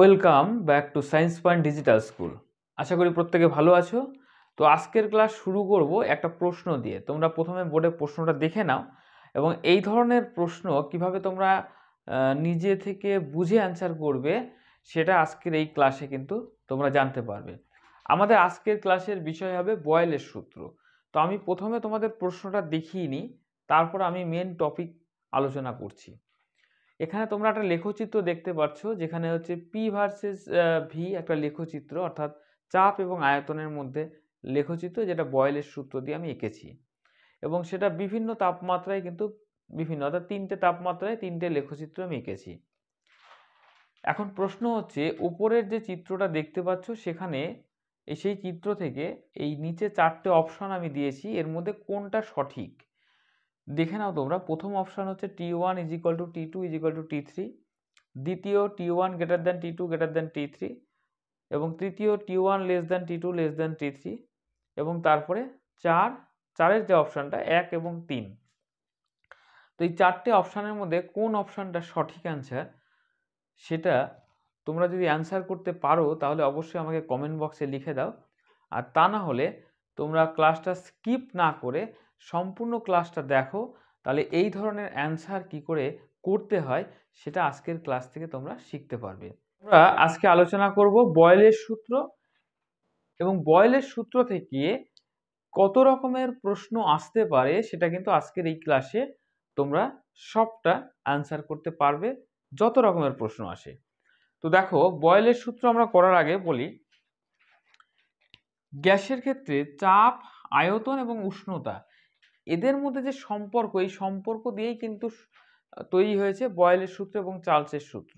welcome back to science point digital school আশা করি প্রত্যেকে ভালো আছো তো আজকের ক্লাস শুরু করব একটা প্রশ্ন দিয়ে তোমরা প্রথমে বোর্ডে প্রশ্নটা দেখে নাও এবং এই ধরনের প্রশ্ন কিভাবে তোমরা নিজে থেকে বুঝে অ্যান্সার করবে সেটা আজকের এই ক্লাসে কিন্তু তোমরা জানতে পারবে আমাদের আজকের ক্লাসের বিষয় হবে বয়েলের সূত্র তো আমি প্রথমে তোমাদের প্রশ্নটা দেখিয়ে নিই তারপর আমি মেন টপিক আলোচনা করছি এখানে তোমরা একটা লেখচিত্র দেখতে পাচ্ছ যেখানে হচ্ছে পি ভার্সেস ভি একটা লেখচিত্র অর্থাৎ চাপ এবং আয়তনের মধ্যে লেখচিত্র যেটা বয়েলের সূত্র দিয়ে আমি এঁকেছি এবং সেটা বিভিন্ন তাপমাত্রায় কিন্তু বিভিন্ন অর্থাৎ তিনটে তাপমাত্রায় তিনটে লেখচিত্র আমি এঁকেছি এখন প্রশ্ন হচ্ছে উপরের যে চিত্রটা দেখতে পাচ্ছ সেখানে সেই চিত্র থেকে এই নিচে চারটে অপশন আমি দিয়েছি এর মধ্যে কোনটা সঠিক দেখে নাও তোমরা প্রথম অপশান হচ্ছে T one is equal to T two is equal to T three দ্বিতীয় T one greater than T two greater than T three এবং তৃতীয় T one less than T two less than T three এবং তারপরে চার চারের যে অপশানটা এক এবং তিন তো এই চারটে অপশানের মধ্যে কোন অপশানটা সঠিক অ্যান্সার সেটা তোমরা যদি অ্যান্সার করতে পারো তাহলে অবশ্যই আমাকে কমেন্ট বক্সে লিখে দাও আর তা না হলে তোমরা ক্লাসটা স্কিপ না করে সম্পূর্ণ ক্লাসটা দেখো তাহলে এই ধরনের অ্যান্সার কি করে করতে হয় সেটা আজকের ক্লাস থেকে তোমরা শিখতে পারবে আমরা আজকে আলোচনা করব বয়েলের সূত্র এবং বয়েলের সূত্র থেকে কত রকমের প্রশ্ন আসতে পারে সেটা কিন্তু আজকের এই ক্লাসে তোমরা সবটা অ্যান্সার করতে পারবে যত রকমের প্রশ্ন আসে তো দেখো বয়েলের সূত্র আমরা করার আগে বলি গ্যাসের ক্ষেত্রে চাপ আয়তন এবং উষ্ণতা এদের মধ্যে যে সম্পর্ক এই সম্পর্ক দিয়েই কিন্তু তৈরি হয়েছে বয়েলের সূত্র এবং চার্লসের সূত্র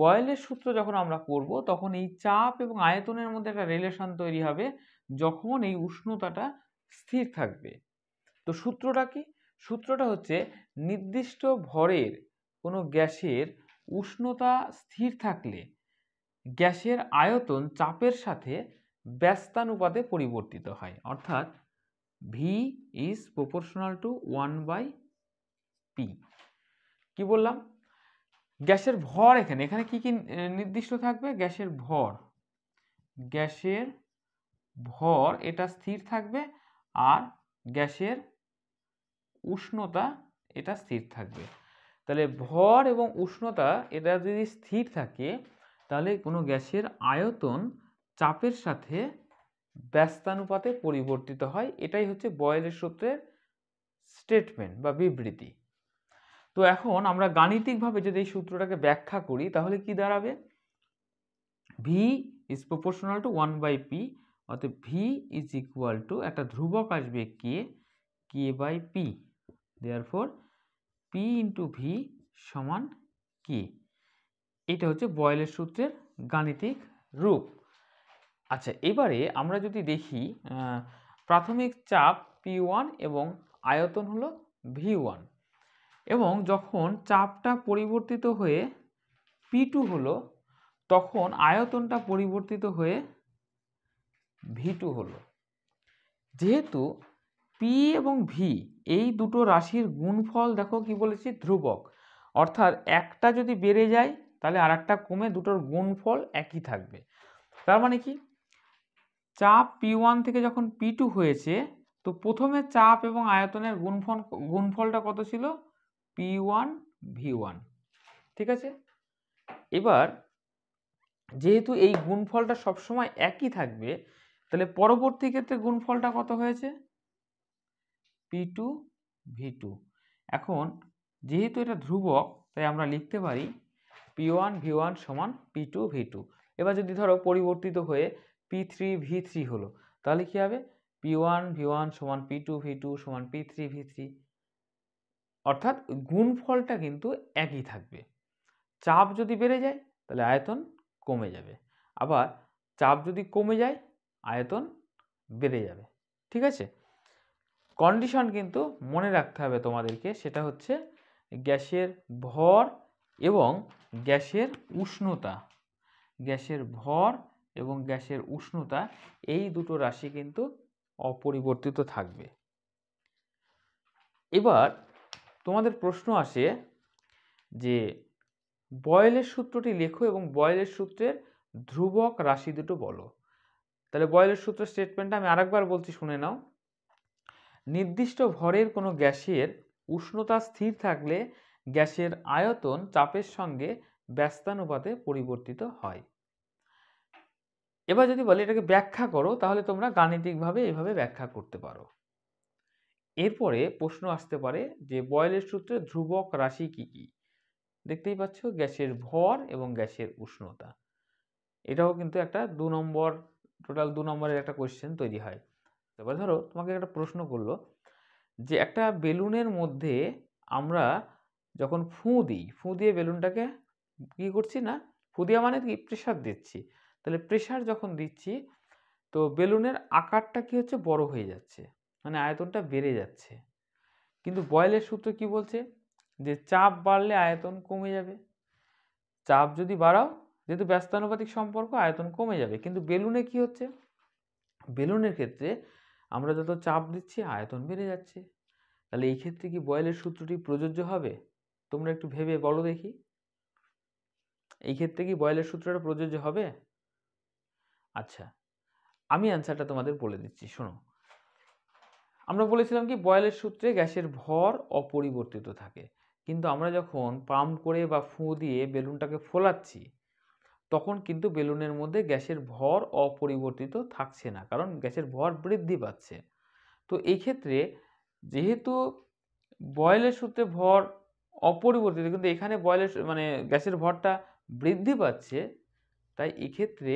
বয়েলের সূত্র যখন আমরা করব তখন এই চাপ এবং আয়তনের মধ্যে একটা রিলেশন তৈরি হবে যখন এই উষ্ণতাটা স্থির থাকবে তো সূত্রটা কি সূত্রটা হচ্ছে নির্দিষ্ট ভরের কোনো গ্যাসের উষ্ণতা স্থির থাকলে গ্যাসের আয়তন চাপের সাথে ব্যস্তানুপাতে পরিবর্তিত হয় অর্থাৎ V is proportional to one by P কি বললাম গ্যাসের ভর এখানে এখানে কি কি নির্দিষ্ট থাকবে গ্যাসের ভর গ্যাসের ভর এটা স্থির থাকবে আর গ্যাসের উষ্ণতা এটা স্থির থাকবে তাহলে ভর এবং উষ্ণতা এটা যদি স্থির থাকে তাহলে কোনো গ্যাসের আয়তন চাপের সাথে ব্যস্তানুপাতে পরিবর্তিত হয় এটাই হচ্ছে বয়েলের সূত্রের স্টেটমেন্ট বা বিবৃতি তো এখন আমরা গাণিতিকভাবে যদি এই সূত্রটাকে ব্যাখ্যা করি তাহলে কি দাঁড়াবে V is proportional to one by P অর্থাৎ ভি ইজ ইকুয়াল টু একটা ধ্রুবক আসবে K K by P there for P into V সমান কে এটা হচ্ছে বয়েলের সূত্রের গাণিতিক রূপ আচ্ছা এবারে আমরা যদি দেখি প্রাথমিক চাপ পি ওয়ান এবং আয়তন হলো ভি ওয়ান এবং যখন চাপটা পরিবর্তিত হয়ে পি টু হলো তখন আয়তনটা পরিবর্তিত হয়ে ভি টু হলো যেহেতু পি এবং ভি এই দুটো রাশির গুণফল দেখো কি বলেছি ধ্রুবক অর্থাৎ একটা যদি বেড়ে যায় তাহলে আর একটা কমে দুটোর গুণফল একই থাকবে তার মানে কি চাপ পি ওয়ান থেকে যখন পি টু হয়েছে তো প্রথমে চাপ এবং আয়তনের গুণফল গুণফলটা কত ছিল পি ওয়ান ভি ওয়ান ঠিক আছে এবার যেহেতু এই গুণফলটা সবসময় একই থাকবে তাহলে পরবর্তী ক্ষেত্রে গুণফলটা কত হয়েছে পি টু ভি টু এখন যেহেতু এটা ধ্রুবক তাই আমরা লিখতে পারি পি ওয়ান ভি ওয়ান সমান পি টু ভি টু এবার যদি ধরো পরিবর্তিত হয়ে পি থ্রি ভি থ্রি হলো তাহলে কী হবে পি ওয়ান ভি ওয়ান সমান পি টু ভি টু সমান পি থ্রি ভি থ্রি অর্থাৎ গুণফলটা কিন্তু একই থাকবে চাপ যদি বেড়ে যায় তাহলে আয়তন কমে যাবে আবার চাপ যদি কমে যায় আয়তন বেড়ে যাবে ঠিক আছে কন্ডিশন কিন্তু মনে রাখতে হবে তোমাদেরকে সেটা হচ্ছে গ্যাসের ভর এবং গ্যাসের উষ্ণতা গ্যাসের ভর এবং গ্যাসের উষ্ণতা এই দুটো রাশি কিন্তু অপরিবর্তিত থাকবে এবার তোমাদের প্রশ্ন আসে যে বয়েলের সূত্রটি লেখো এবং বয়েলের সূত্রের ধ্রুবক রাশি দুটো বলো তাহলে বয়েলের সূত্র স্টেটমেন্টটা আমি আরেকবার বলছি শুনে নাও নির্দিষ্ট ভরের কোনো গ্যাসের উষ্ণতা স্থির থাকলে গ্যাসের আয়তন চাপের সঙ্গে ব্যস্তানুপাতে পরিবর্তিত হয় এবার যদি বলে এটাকে ব্যাখ্যা করো তাহলে তোমরা গাণিতিকভাবে এভাবে ব্যাখ্যা করতে পারো এরপরে প্রশ্ন আসতে পারে যে বয়েলের সূত্রে ধ্রুবক রাশি কি কি দেখতেই পাচ্ছ গ্যাসের ভর এবং গ্যাসের উষ্ণতা এটাও কিন্তু একটা দু নম্বর টোটাল দু নম্বরের একটা কোয়েশ্চেন তৈরি হয় এবার ধরো তোমাকে একটা প্রশ্ন করলো যে একটা বেলুনের মধ্যে আমরা যখন ফুঁ দিই ফুঁ দিয়ে বেলুনটাকে কী করছি না ফুঁ দিয়া মানে কি প্রেশার দিচ্ছি তাহলে প্রেশার যখন দিচ্ছি তো বেলুনের আকারটা কি হচ্ছে বড় হয়ে যাচ্ছে মানে আয়তনটা বেড়ে যাচ্ছে কিন্তু বয়েলের সূত্র কি বলছে যে চাপ বাড়লে আয়তন কমে যাবে চাপ যদি বাড়াও যেহেতু ব্যস্তানুপাতিক সম্পর্ক আয়তন কমে যাবে কিন্তু বেলুনে কি হচ্ছে বেলুনের ক্ষেত্রে আমরা যত চাপ দিচ্ছি আয়তন বেড়ে যাচ্ছে তাহলে এই ক্ষেত্রে কি বয়েলের সূত্রটি প্রযোজ্য হবে তোমরা একটু ভেবে বলো দেখি এই ক্ষেত্রে কি বয়েলের সূত্রটা প্রযোজ্য হবে আচ্ছা আমি অ্যান্সারটা তোমাদের বলে দিচ্ছি শোনো আমরা বলেছিলাম কি বয়েলের সূত্রে গ্যাসের ভর অপরিবর্তিত থাকে কিন্তু আমরা যখন পাম্প করে বা ফুঁ দিয়ে বেলুনটাকে ফোলাচ্ছি তখন কিন্তু বেলুনের মধ্যে গ্যাসের ভর অপরিবর্তিত থাকছে না কারণ গ্যাসের ভর বৃদ্ধি পাচ্ছে তো এই ক্ষেত্রে যেহেতু বয়েলের সূত্রে ভর অপরিবর্তিত কিন্তু এখানে বয়েলের মানে গ্যাসের ভরটা বৃদ্ধি পাচ্ছে তাই এক্ষেত্রে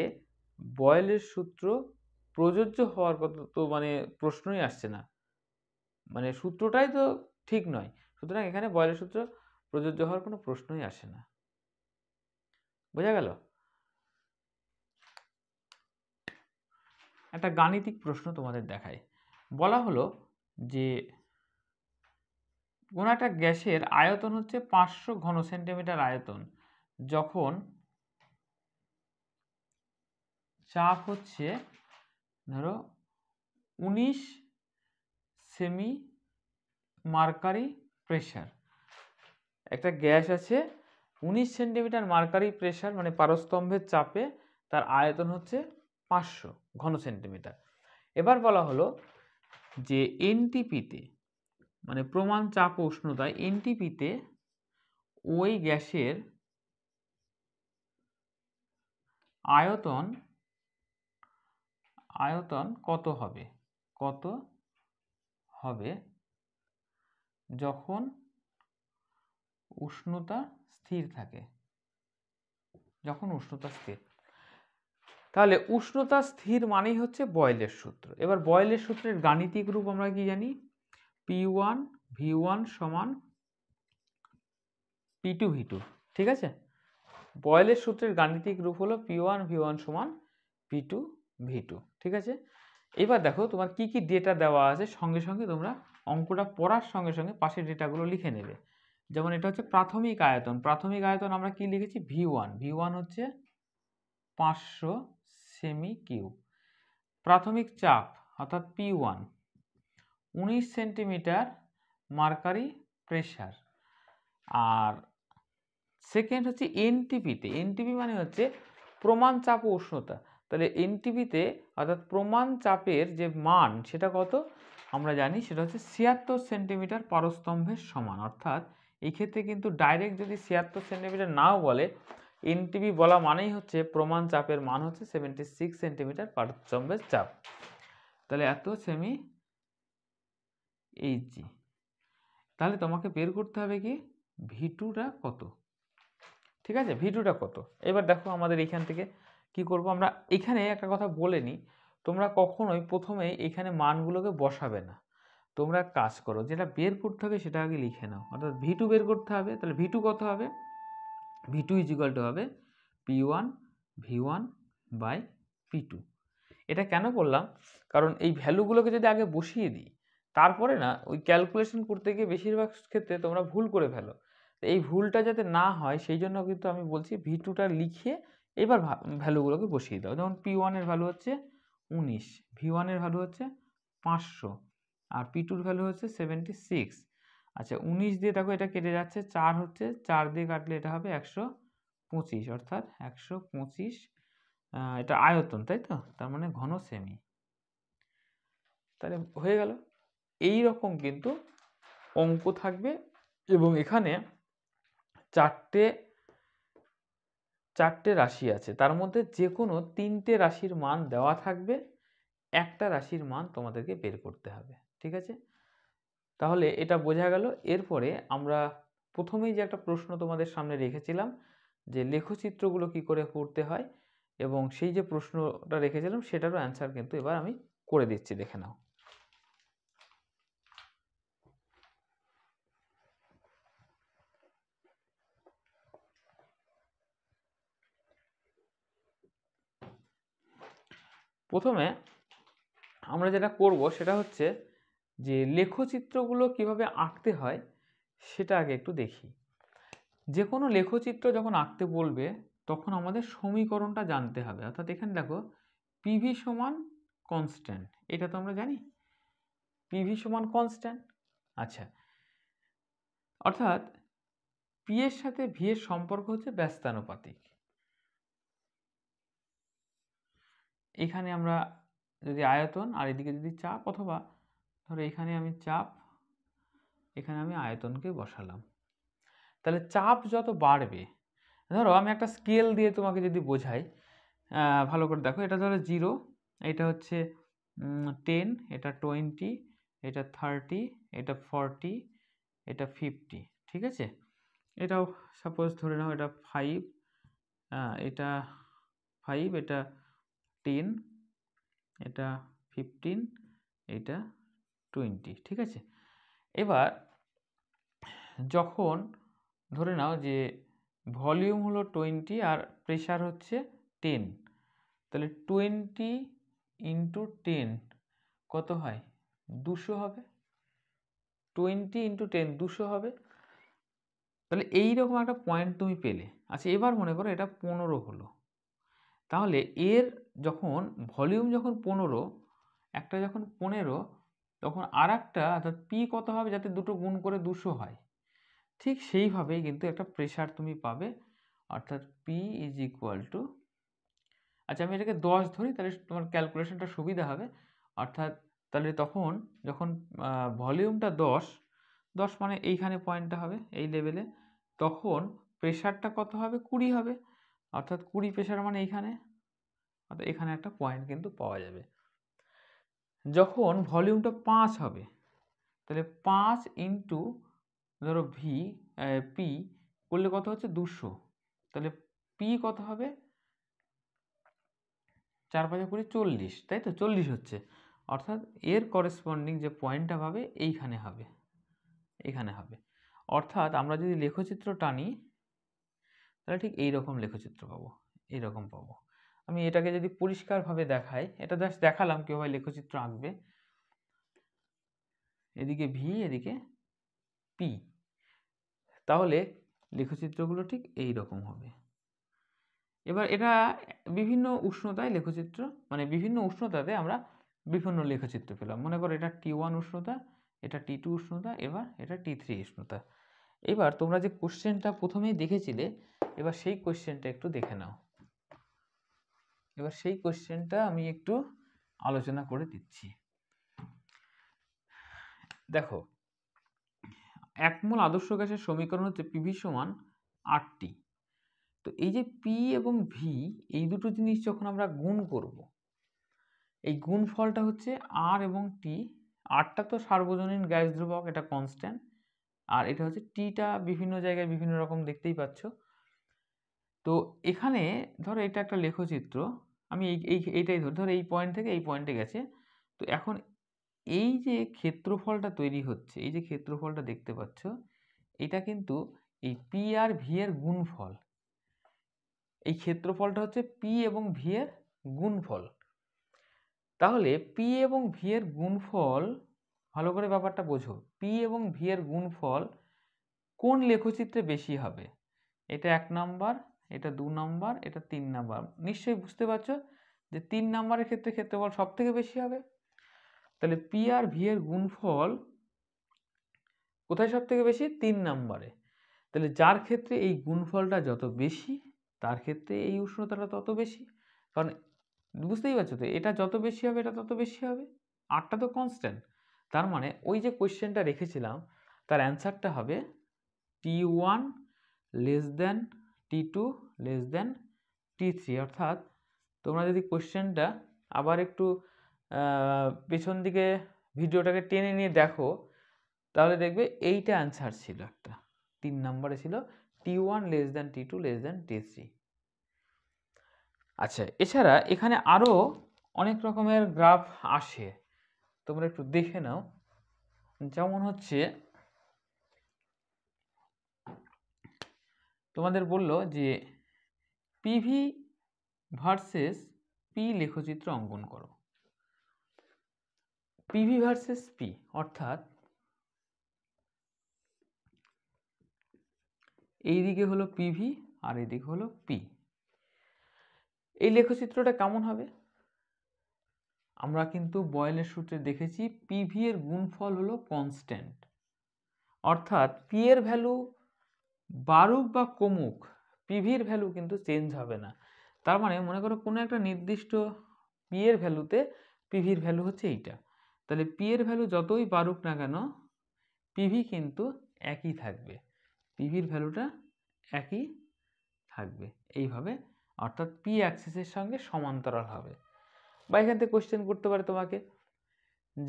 বয়েলের সূত্র প্রযোজ্য হওয়ার কথা তো মানে প্রশ্নই আসছে না মানে সূত্রটাই তো ঠিক নয় সুতরাং এখানে বয়েলের সূত্র প্রযোজ্য হওয়ার কোনো প্রশ্নই আসে না বোঝা গেল একটা গাণিতিক প্রশ্ন তোমাদের দেখায় বলা হলো যে কোনো একটা গ্যাসের আয়তন হচ্ছে পাঁচশো ঘন সেন্টিমিটার আয়তন যখন চাপ হচ্ছে ধরো উনিশ সেমি মার্কারি প্রেশার একটা গ্যাস আছে উনিশ সেন্টিমিটার মার্কারি প্রেশার মানে পারস্তম্ভের চাপে তার আয়তন হচ্ছে পাঁচশো ঘন সেন্টিমিটার এবার বলা হলো যে এনটিপিতে মানে প্রমাণ চাপ উষ্ণতায় এনটিপিতে ওই গ্যাসের আয়তন আয়তন কত হবে কত হবে যখন উষ্ণতা স্থির থাকে যখন উষ্ণতা স্থির তাহলে উষ্ণতা স্থির মানেই হচ্ছে বয়েলের সূত্র এবার বয়েলের সূত্রের গাণিতিক রূপ আমরা কি জানি পি ওয়ান ভি ওয়ান সমান পি টু ভি টু ঠিক আছে বয়েলের সূত্রের গাণিতিক রূপ হলো পি ওয়ান ভি ওয়ান সমান পি টু ভি টু ঠিক আছে এবার দেখো তোমার কি কি ডেটা দেওয়া আছে সঙ্গে সঙ্গে তোমরা অঙ্কটা পড়ার সঙ্গে সঙ্গে পাশের ডেটাগুলো লিখে নেবে যেমন এটা হচ্ছে প্রাথমিক আয়তন প্রাথমিক আয়তন আমরা কি লিখেছি ভি ওয়ান ভি ওয়ান হচ্ছে পাঁচশো সেমি কিউ প্রাথমিক চাপ অর্থাৎ পি ওয়ান উনিশ সেন্টিমিটার মার্কারি প্রেশার আর সেকেন্ড হচ্ছে এনটিপিতে এনটিপি মানে হচ্ছে প্রমাণ চাপ উষ্ণতা তাহলে এনটিভিতে অর্থাৎ প্রমাণ চাপের যে মান সেটা কত আমরা জানি সেটা হচ্ছে ছিয়াত্তর সেন্টিমিটার পারস্তম্ভের সমান অর্থাৎ এক্ষেত্রে কিন্তু ডাইরেক্ট যদি ছিয়াত্তর সেন্টিমিটার নাও বলে এনটিভি বলা মানেই হচ্ছে প্রমাণ চাপের মান হচ্ছে সেভেন্টি সিক্স সেন্টিমিটার পারস্তম্ভের চাপ তাহলে এত সেমি এইচজি তাহলে তোমাকে বের করতে হবে কি ভিটুটা কত ঠিক আছে ভিটুটা কত এবার দেখো আমাদের এখান থেকে কি করব আমরা এখানে একটা কথা বলে নিই তোমরা কখনোই প্রথমে এখানে মানগুলোকে বসাবে না তোমরা কাজ করো যেটা বের করতে হবে সেটা আগে লিখে নাও অর্থাৎ ভিটু বের করতে হবে তাহলে ভিটু কত হবে ভিটু ইজিকাল টু হবে P one V one by P two এটা কেন করলাম কারণ এই ভ্যালুগুলোকে যদি আগে বসিয়ে দিই তারপরে না ওই ক্যালকুলেশন করতে গিয়ে বেশিরভাগ ক্ষেত্রে তোমরা ভুল করে ফেলো এই ভুলটা যাতে না হয় সেই জন্য কিন্তু আমি বলছি ভি টুটা লিখে এবার ভ্যালুগুলোকে বসিয়ে দাও যেমন পি ওয়ানের ভ্যালু হচ্ছে উনিশ ভি ওয়ানের ভ্যালু হচ্ছে পাঁচশো আর পি টুর ভ্যালু হচ্ছে সেভেন্টি সিক্স আচ্ছা উনিশ দিয়ে দেখো এটা কেটে যাচ্ছে চার হচ্ছে চার দিয়ে কাটলে এটা হবে একশো পঁচিশ অর্থাৎ একশো পঁচিশ এটা আয়তন তাই তো তার মানে ঘন সেমি তাহলে হয়ে গেল এই রকম কিন্তু অঙ্ক থাকবে এবং এখানে চারটে চারটে রাশি আছে তার মধ্যে যে কোনো তিনটে রাশির মান দেওয়া থাকবে একটা রাশির মান তোমাদেরকে বের করতে হবে ঠিক আছে তাহলে এটা বোঝা গেল এরপরে আমরা প্রথমেই যে একটা প্রশ্ন তোমাদের সামনে রেখেছিলাম যে লেখচিত্রগুলো কি করে পড়তে হয় এবং সেই যে প্রশ্নটা রেখেছিলাম সেটারও অ্যান্সার কিন্তু এবার আমি করে দিচ্ছি দেখে নাও প্রথমে আমরা যেটা করব সেটা হচ্ছে যে লেখচিত্রগুলো কিভাবে আঁকতে হয় সেটা আগে একটু দেখি যে কোনো লেখচিত্র যখন আঁকতে বলবে তখন আমাদের সমীকরণটা জানতে হবে অর্থাৎ এখানে দেখো পিভি সমান কনস্ট্যান্ট এটা তো আমরা জানি পিভি সমান কনস্ট্যান্ট আচ্ছা অর্থাৎ পি এর সাথে ভি এর সম্পর্ক হচ্ছে ব্যস্তানুপাতিক এখানে আমরা যদি আয়তন আর এদিকে যদি চাপ অথবা ধরো এখানে আমি চাপ এখানে আমি আয়তনকে বসালাম তাহলে চাপ যত বাড়বে ধরো আমি একটা স্কেল দিয়ে তোমাকে যদি বোঝাই ভালো করে দেখো এটা ধরো জিরো এটা হচ্ছে টেন এটা টোয়েন্টি এটা থার্টি এটা ফর্টি এটা ফিফটি ঠিক আছে এটাও সাপোজ ধরে নাও এটা ফাইভ এটা ফাইভ এটা টেন এটা ফিফটিন এটা টোয়েন্টি ঠিক আছে এবার যখন ধরে নাও যে ভলিউম হলো টোয়েন্টি আর প্রেশার হচ্ছে টেন তাহলে টোয়েন্টি ইন্টু টেন কত হয় দুশো হবে টোয়েন্টি ইন্টু টেন দুশো হবে তাহলে এইরকম একটা পয়েন্ট তুমি পেলে আচ্ছা এবার মনে করো এটা পনেরো হলো তাহলে এর যখন ভলিউম যখন পনেরো একটা যখন পনেরো তখন আর একটা অর্থাৎ পি কত হবে যাতে দুটো গুণ করে দুশো হয় ঠিক সেইভাবেই কিন্তু একটা প্রেশার তুমি পাবে অর্থাৎ পি ইজ ইকুয়াল টু আচ্ছা আমি এটাকে দশ ধরি তাহলে তোমার ক্যালকুলেশনটা সুবিধা হবে অর্থাৎ তাহলে তখন যখন ভলিউমটা দশ দশ মানে এইখানে পয়েন্টটা হবে এই লেভেলে তখন প্রেশারটা কত হবে কুড়ি হবে অর্থাৎ কুড়ি প্রেশার মানে এইখানে অর্থাৎ এখানে একটা পয়েন্ট কিন্তু পাওয়া যাবে যখন ভলিউমটা পাঁচ হবে তাহলে পাঁচ ইন্টু ধরো ভি পি করলে কত হচ্ছে দুশো তাহলে পি কত হবে চার পাঁচে কুড়ি চল্লিশ তাই তো চল্লিশ হচ্ছে অর্থাৎ এর করেসপন্ডিং যে পয়েন্টটা হবে এইখানে হবে এখানে হবে অর্থাৎ আমরা যদি লেখচিত্র টানি তাহলে ঠিক এই রকম লেখচিত্র পাবো এইরকম পাবো আমি এটাকে যদি পরিষ্কারভাবে দেখাই এটা জাস্ট দেখালাম কীভাবে লেখচিত্র আঁকবে এদিকে ভি এদিকে পি তাহলে লেখচিত্রগুলো ঠিক এই রকম হবে এবার এটা বিভিন্ন উষ্ণতায় লেখচিত্র মানে বিভিন্ন উষ্ণতাতে আমরা বিভিন্ন লেখচিত্র পেলাম মনে করো এটা টি ওয়ান উষ্ণতা এটা টি টু উষ্ণতা এবার এটা টি থ্রি উষ্ণতা এবার তোমরা যে কোশ্চেনটা প্রথমেই দেখেছিলে এবার সেই কোশ্চেনটা একটু দেখে নাও এবার সেই কোশ্চেনটা আমি একটু আলোচনা করে দিচ্ছি দেখো একমল আদর্শ গ্যাসের সমীকরণ হচ্ছে পিভি সমান আটটি তো এই যে পি এবং ভি এই দুটো জিনিস যখন আমরা গুণ করব এই গুণ ফলটা হচ্ছে আর এবং টি আরটা তো সার্বজনীন গ্যাস ধ্রুবক এটা কনস্ট্যান্ট আর এটা হচ্ছে টিটা বিভিন্ন জায়গায় বিভিন্ন রকম দেখতেই পাচ্ছ তো এখানে ধরো এটা একটা লেখচিত্র আমি এই এই এইটাই ধর ধরো এই পয়েন্ট থেকে এই পয়েন্টে গেছে তো এখন এই যে ক্ষেত্রফলটা তৈরি হচ্ছে এই যে ক্ষেত্রফলটা দেখতে পাচ্ছ এটা কিন্তু এই পি আর ভি এর গুণফল এই ক্ষেত্রফলটা হচ্ছে পি এবং ভি এর গুণফল তাহলে পি এবং ভি এর গুণফল ভালো করে ব্যাপারটা বোঝো পি এবং ভি এর গুণফল কোন লেখচিত্রে বেশি হবে এটা এক নাম্বার এটা দু নম্বর এটা তিন নম্বর নিশ্চয়ই বুঝতে পারছো যে তিন নম্বরের ক্ষেত্রে ক্ষেত্রফল সব থেকে বেশি হবে তাহলে পি আর ভি এর গুণফল কোথায় সব থেকে বেশি তিন নম্বরে তাহলে যার ক্ষেত্রে এই গুণফলটা যত বেশি তার ক্ষেত্রে এই উষ্ণতাটা তত বেশি কারণ বুঝতেই পারছো তো এটা যত বেশি হবে এটা তত বেশি হবে আটটা তো কনস্ট্যান্ট তার মানে ওই যে কোয়েশ্চেনটা রেখেছিলাম তার অ্যান্সারটা হবে T one less than T two less than T three অর্থাৎ তোমরা যদি কোশ্চেনটা আবার একটু পেছন দিকে ভিডিওটাকে টেনে নিয়ে দেখো তাহলে দেখবে এইটা অ্যান্সার ছিল একটা তিন নম্বরে ছিল T one less than T two less than T three আচ্ছা এছাড়া এখানে আরও অনেক রকমের গ্রাফ আসে তোমরা একটু দেখে নাও যেমন হচ্ছে তোমাদের বলল যে পিভি ভার্সেস পি লেখচিত্র অঙ্কন করো পিভি ভার্সেস পি অর্থাৎ এই দিকে হলো পিভি আর এদিকে হলো পি এই লেখচিত্রটা কেমন হবে আমরা কিন্তু বয়েলের সূত্রে দেখেছি পিভি এর গুণফল হলো কনস্ট্যান্ট অর্থাৎ পি এর ভ্যালু বারুক বা কমুক পিভির ভ্যালু কিন্তু চেঞ্জ হবে না তার মানে মনে করো কোনো একটা নির্দিষ্ট পি এর ভ্যালুতে পিভির ভ্যালু হচ্ছে এইটা তাহলে পি এর ভ্যালু যতই বারুক না কেন পিভি কিন্তু একই থাকবে পিভির ভ্যালুটা একই থাকবে এইভাবে অর্থাৎ পি অ্যাক্সিসের সঙ্গে সমান্তরাল হবে বা এখান থেকে কোশ্চেন করতে পারে তোমাকে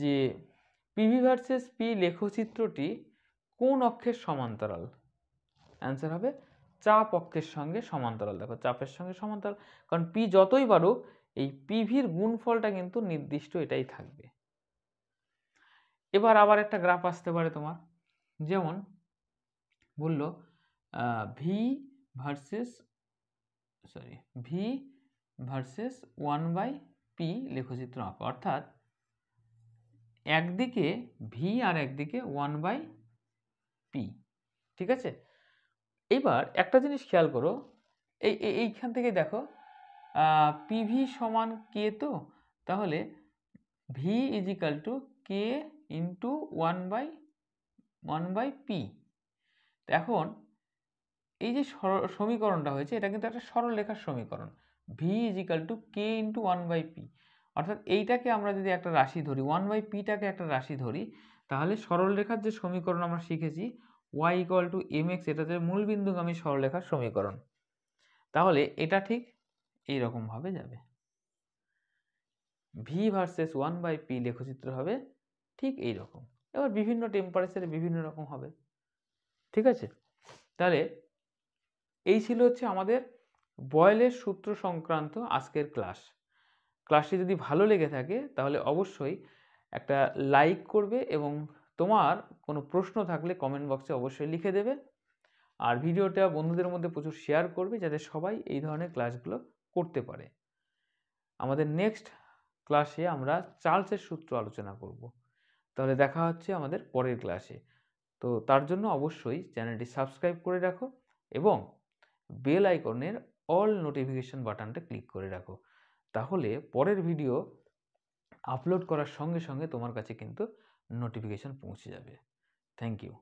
যে পিভি ভার্সেস পি লেখচিত্রটি কোন অক্ষের সমান্তরাল অ্যান্সার হবে চাপ অক্ষের সঙ্গে সমান্তরাল দেখো চাপের সঙ্গে সমান্তরাল কারণ পি যতই বাড়ুক এই পিভির গুণফলটা কিন্তু নির্দিষ্ট এটাই থাকবে এবার আবার একটা গ্রাফ আসতে পারে তোমার যেমন বলল V versus sorry V versus one by P লেখচিত্র আঁকা অর্থাৎ একদিকে ভি আর একদিকে ওয়ান বাই পি ঠিক আছে এবার একটা জিনিস খেয়াল করো এই এইখান থেকে দেখো পিভি সমান কে তো তাহলে V is equal to K into one by one by P এখন এই যে সমীকরণটা হয়েছে এটা কিন্তু একটা সরল লেখার সমীকরণ V is equal to K into one by P অর্থাৎ এইটাকে আমরা যদি একটা রাশি ধরি ওয়ান বাই পিটাকে একটা রাশি ধরি তাহলে সরল রেখার যে সমীকরণ আমরা শিখেছি Y equal to M X এটা হচ্ছে মূলবিন্দুগামী সরলেখার সমীকরণ তাহলে এটা ঠিক এইরকমভাবে যাবে V versus one by P লেখচিত্র হবে ঠিক এই রকম এবার বিভিন্ন টেম্পারেচারে বিভিন্ন রকম হবে ঠিক আছে তাহলে এই ছিল হচ্ছে আমাদের বয়েলের সূত্র সংক্রান্ত আজকের ক্লাস ক্লাসটি যদি ভালো লেগে থাকে তাহলে অবশ্যই একটা লাইক করবে এবং তোমার কোনো প্রশ্ন থাকলে কমেন্ট বক্সে অবশ্যই লিখে দেবে আর ভিডিওটা বন্ধুদের মধ্যে প্রচুর শেয়ার করবে যাতে সবাই এই ধরনের ক্লাসগুলো করতে পারে আমাদের নেক্সট ক্লাসে আমরা চার্লসের সূত্র আলোচনা করব তাহলে দেখা হচ্ছে আমাদের পরের ক্লাসে তো তার জন্য অবশ্যই চ্যানেলটি সাবস্ক্রাইব করে রাখো এবং বেল আইকনের অল নোটিফিকেশান বাটনটা ক্লিক করে রাখো তাহলে পরের ভিডিও আপলোড করার সঙ্গে সঙ্গে তোমার কাছে কিন্তু নোটিফিকেশান পৌঁছে যাবে থ্যাংক ইউ